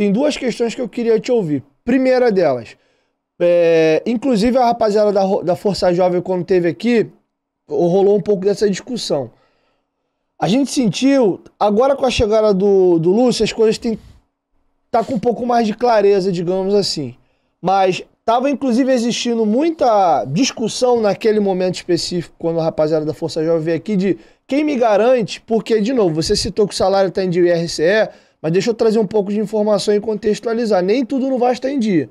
tem duas questões que eu queria te ouvir. Primeira delas, é, inclusive a rapaziada da, da Força Jovem, quando teve aqui, rolou um pouco dessa discussão. A gente sentiu, agora com a chegada do, do Lúcio, as coisas têm. tá com um pouco mais de clareza, digamos assim. Mas tava inclusive existindo muita discussão naquele momento específico, quando a rapaziada da Força Jovem veio aqui, de quem me garante, porque, de novo, você citou que o salário está em de IRCE mas deixa eu trazer um pouco de informação e contextualizar. Nem tudo no Vasco está em dia.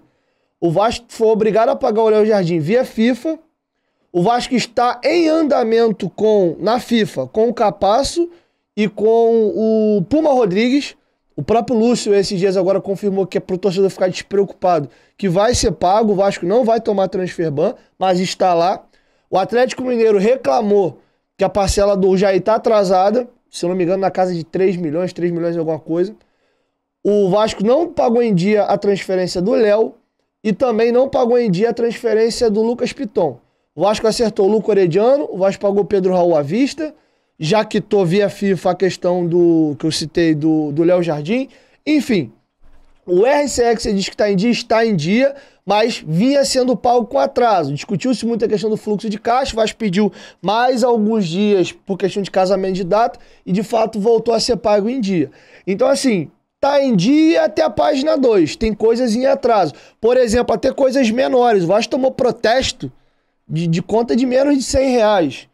O Vasco foi obrigado a pagar o Léo Jardim via FIFA. O Vasco está em andamento com na FIFA com o Capasso e com o Puma Rodrigues. O próprio Lúcio, esses dias agora, confirmou que é o torcedor ficar despreocupado, que vai ser pago, o Vasco não vai tomar transfer ban, mas está lá. O Atlético Mineiro reclamou que a parcela do Jair está atrasada se eu não me engano, na casa de 3 milhões, 3 milhões e alguma coisa. O Vasco não pagou em dia a transferência do Léo e também não pagou em dia a transferência do Lucas Piton. O Vasco acertou o Luco Orediano, o Vasco pagou Pedro Raul à vista, já quitou via FIFA a questão do que eu citei do Léo Jardim. Enfim, o RCE que você diz que está em dia, está em dia, mas vinha sendo pago com atraso. Discutiu-se muito a questão do fluxo de caixa, o Vasco pediu mais alguns dias por questão de casamento de data e de fato voltou a ser pago em dia. Então, assim, tá em dia até a página 2, tem coisas em atraso. Por exemplo, até coisas menores. O Vasco tomou protesto de, de conta de menos de 100 reais.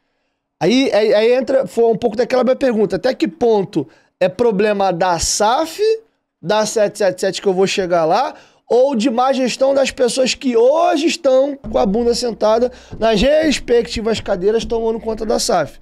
Aí, aí, aí entra, foi um pouco daquela minha pergunta: até que ponto é problema da SAF? da 777 que eu vou chegar lá ou de má gestão das pessoas que hoje estão com a bunda sentada nas respectivas cadeiras tomando conta da SAF.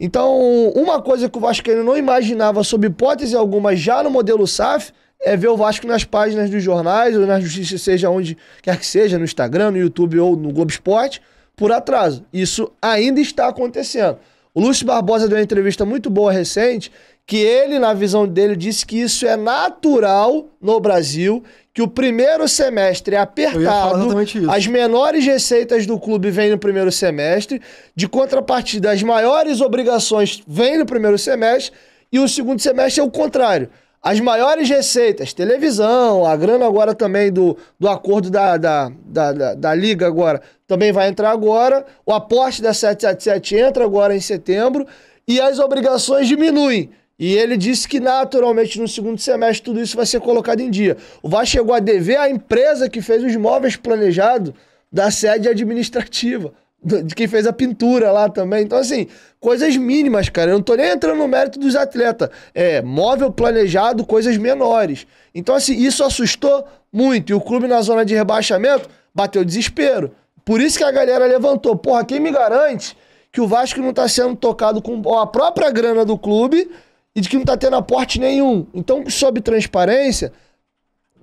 Então, uma coisa que o Vasco não imaginava, sob hipótese alguma, já no modelo SAF, é ver o Vasco nas páginas dos jornais ou na justiça, seja onde quer que seja, no Instagram, no YouTube ou no Globo Esporte, por atraso. Isso ainda está acontecendo. O Lúcio Barbosa deu uma entrevista muito boa recente, que ele, na visão dele, disse que isso é natural no Brasil, que o primeiro semestre é apertado, as menores receitas do clube vêm no primeiro semestre, de contrapartida, as maiores obrigações vêm no primeiro semestre, e o segundo semestre é o contrário. As maiores receitas, televisão, a grana agora também do, do acordo da, da, da, da, da Liga agora também vai entrar agora. O aporte da 777 entra agora em setembro e as obrigações diminuem. E ele disse que naturalmente no segundo semestre tudo isso vai ser colocado em dia. O Vasco chegou a dever a empresa que fez os móveis planejado da sede administrativa. de quem fez a pintura lá também. Então, assim, coisas mínimas, cara. Eu não tô nem entrando no mérito dos atletas. É, móvel planejado, coisas menores. Então, assim, isso assustou muito. E o clube na zona de rebaixamento bateu desespero. Por isso que a galera levantou. Porra, quem me garante que o Vasco não tá sendo tocado com a própria grana do clube e de que não tá tendo aporte nenhum? Então, sob transparência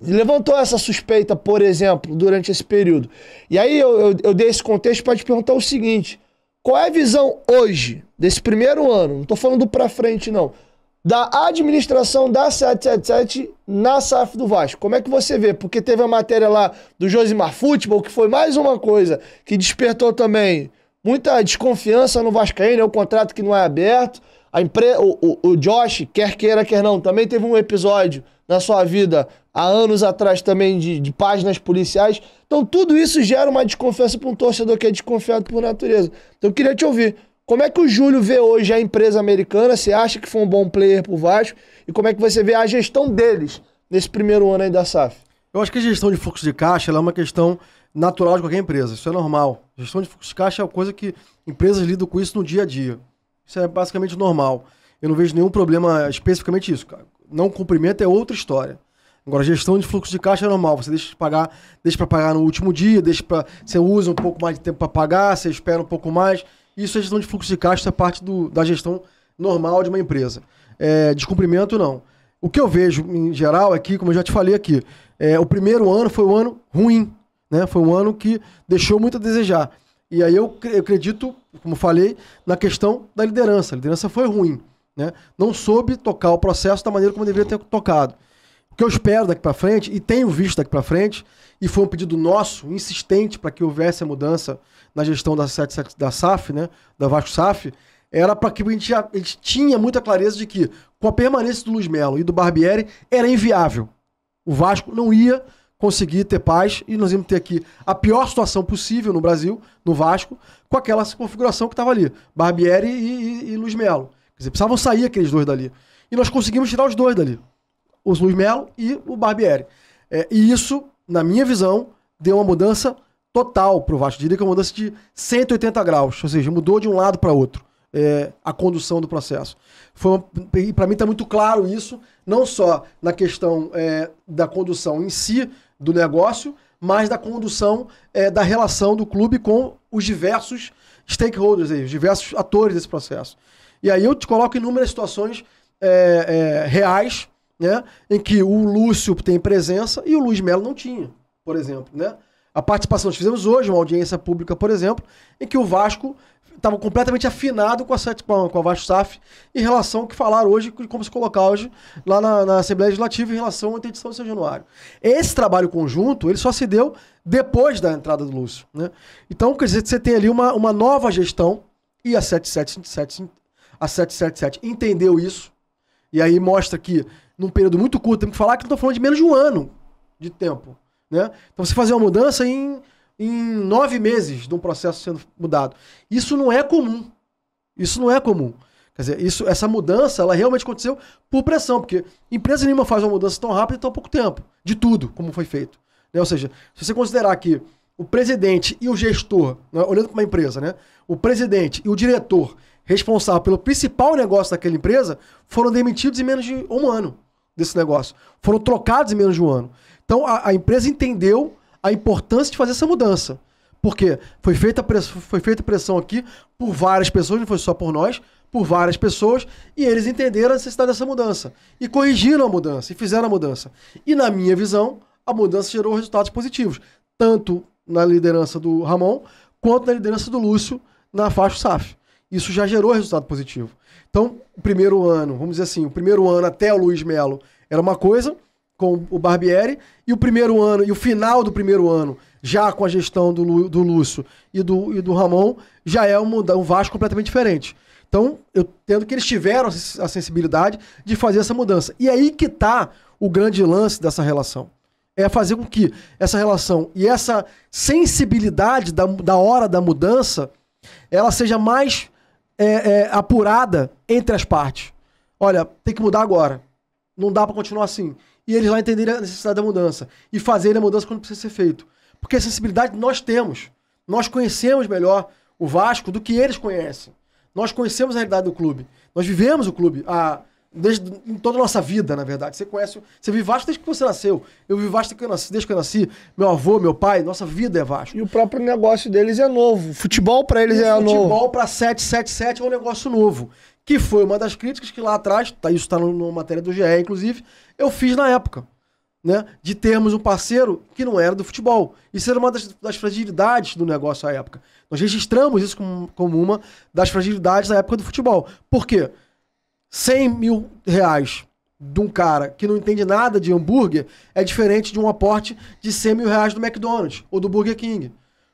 levantou essa suspeita, por exemplo, durante esse período. E aí eu, eu, eu dei esse contexto para te perguntar o seguinte: qual é a visão hoje, desse primeiro ano, não estou falando para frente, não, da administração da 777 na SAF do Vasco? Como é que você vê? Porque teve a matéria lá do Josimar Futebol, que foi mais uma coisa que despertou também muita desconfiança no Vascaíno, é um contrato que não é aberto. A empre... o, o, o Josh, quer queira, quer não, também teve um episódio na sua vida há anos atrás também de, de páginas policiais. Então tudo isso gera uma desconfiança para um torcedor que é desconfiado por natureza. Então eu queria te ouvir. Como é que o Júlio vê hoje a empresa americana? Você acha que foi um bom player pro Vasco? E como é que você vê a gestão deles nesse primeiro ano aí da SAF? Eu acho que a gestão de fluxo de caixa é uma questão natural de qualquer empresa. Isso é normal. A gestão de fluxo de caixa é uma coisa que empresas lidam com isso no dia a dia. Isso é basicamente normal. Eu não vejo nenhum problema especificamente isso, cara não cumprimento é outra história. Agora, gestão de fluxo de caixa é normal. Você deixa de pagar, deixa para pagar no último dia, deixa para você usa um pouco mais de tempo para pagar, você espera um pouco mais. Isso é gestão de fluxo de caixa, é parte do, da gestão normal de uma empresa. É, descumprimento não. O que eu vejo em geral aqui, é como eu já te falei aqui, é, o primeiro ano foi um ano ruim, né? Foi um ano que deixou muito a desejar. E aí eu, eu acredito, como falei, na questão da liderança. A liderança foi ruim. Né? Não soube tocar o processo da maneira como deveria ter tocado. O que eu espero daqui para frente, e tenho visto daqui para frente, e foi um pedido nosso, insistente, para que houvesse a mudança na gestão da, da SAF, né? da Vasco SAF, era para que a gente, a gente tinha muita clareza de que, com a permanência do Luiz Melo e do Barbieri, era inviável. O Vasco não ia conseguir ter paz e nós íamos ter aqui a pior situação possível no Brasil, no Vasco, com aquela configuração que estava ali, Barbieri e, e, e Luiz Melo. Dizer, precisavam sair aqueles dois dali. E nós conseguimos tirar os dois dali. Os Luiz Melo e o Barbieri. É, e isso, na minha visão, deu uma mudança total para o Vasco. Diria que é uma mudança de 180 graus. Ou seja, mudou de um lado para outro é, a condução do processo. Foi uma, e para mim está muito claro isso, não só na questão é, da condução em si do negócio, mas da condução é, da relação do clube com os diversos stakeholders aí, os diversos atores desse processo. E aí eu te coloco inúmeras situações é, é, reais, né? Em que o Lúcio tem presença e o Luiz Melo não tinha, por exemplo, né? A participação, que fizemos hoje uma audiência pública, por exemplo, em que o Vasco estava completamente afinado com a Sete com a Vasco SAF, em relação ao que falaram hoje, como se colocar hoje lá na, na Assembleia Legislativa em relação à interdição de São Januário. Esse trabalho conjunto, ele só se deu depois da entrada do Lúcio. Né? Então, quer dizer, você tem ali uma, uma nova gestão, e a 777, a 777 entendeu isso, e aí mostra que, num período muito curto, tem que falar que estou falando de menos de um ano de tempo. Né? Então, você fazer uma mudança em em nove meses de um processo sendo mudado. Isso não é comum. Isso não é comum. Quer dizer, isso, essa mudança, ela realmente aconteceu por pressão, porque empresa nenhuma faz uma mudança tão rápida em tão pouco tempo, de tudo, como foi feito. Né? Ou seja, se você considerar que o presidente e o gestor, né? olhando para uma empresa, né? o presidente e o diretor responsável pelo principal negócio daquela empresa foram demitidos em menos de um ano desse negócio. Foram trocados em menos de um ano. Então, a, a empresa entendeu a importância de fazer essa mudança. Porque foi feita, pressão, foi feita pressão aqui por várias pessoas, não foi só por nós, por várias pessoas, e eles entenderam a necessidade dessa mudança. E corrigiram a mudança, e fizeram a mudança. E na minha visão, a mudança gerou resultados positivos. Tanto na liderança do Ramon, quanto na liderança do Lúcio na faixa SAF. Isso já gerou resultado positivo. Então, o primeiro ano, vamos dizer assim, o primeiro ano até o Luiz Melo era uma coisa, com o Barbieri, e o primeiro ano, e o final do primeiro ano, já com a gestão do, do Lúcio e do, e do Ramon, já é um, um Vasco completamente diferente. Então, eu entendo que eles tiveram a sensibilidade de fazer essa mudança. E é aí que está o grande lance dessa relação. É fazer com que essa relação e essa sensibilidade da, da hora da mudança ela seja mais é, é, apurada entre as partes. Olha, tem que mudar agora não dá para continuar assim. E eles lá entenderem a necessidade da mudança e fazerem a mudança quando precisa ser feito. Porque a sensibilidade nós temos. Nós conhecemos melhor o Vasco do que eles conhecem. Nós conhecemos a realidade do clube. Nós vivemos o clube a, desde, em toda a nossa vida, na verdade. Você conhece, você vive Vasco desde que você nasceu. Eu vivo Vasco desde que eu nasci, desde que eu nasci. Meu avô, meu pai, nossa vida é Vasco. E o próprio negócio deles é novo. Futebol para eles e é futebol novo. Futebol para 777 é um negócio novo que foi uma das críticas que lá atrás, tá, isso está numa matéria do GE, inclusive, eu fiz na época. Né, de termos um parceiro que não era do futebol. Isso era uma das, das fragilidades do negócio à época. Nós registramos isso como, como, uma das fragilidades da época do futebol. Por quê? 100 mil reais de um cara que não entende nada de hambúrguer é diferente de um aporte de 100 mil reais do McDonald's ou do Burger King.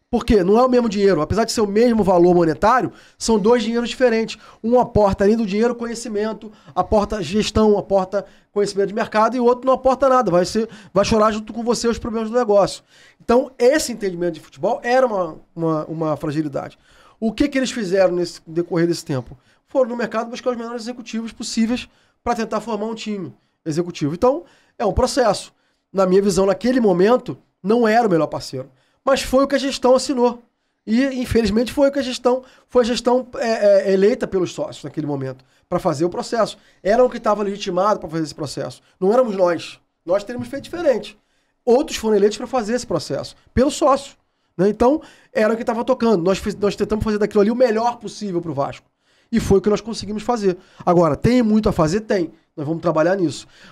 Por quê? Não é o mesmo dinheiro. Apesar de ser o mesmo valor monetário, são dois dinheiros diferentes. Um aporta, além do dinheiro, conhecimento, aporta gestão, aporta conhecimento de mercado, e o outro não aporta nada. Vai, ser, vai chorar junto com você os problemas do negócio. Então, esse entendimento de futebol era uma, uma, uma fragilidade. O que, que eles fizeram nesse decorrer desse tempo? Foram no mercado buscar os menores executivos possíveis para tentar formar um time executivo. Então, é um processo. Na minha visão, naquele momento, não era o melhor parceiro. Mas foi o que a gestão assinou. E, infelizmente, foi o que a gestão foi a gestão é, é, eleita pelos sócios naquele momento para fazer o processo. Eram que estava legitimado para fazer esse processo. Não éramos nós. Nós teríamos feito diferente. Outros foram eleitos para fazer esse processo, pelo sócio. Né? Então, era o que estava tocando. Nós, nós tentamos fazer daquilo ali o melhor possível para o Vasco. E foi o que nós conseguimos fazer. Agora, tem muito a fazer? Tem. Nós vamos trabalhar nisso.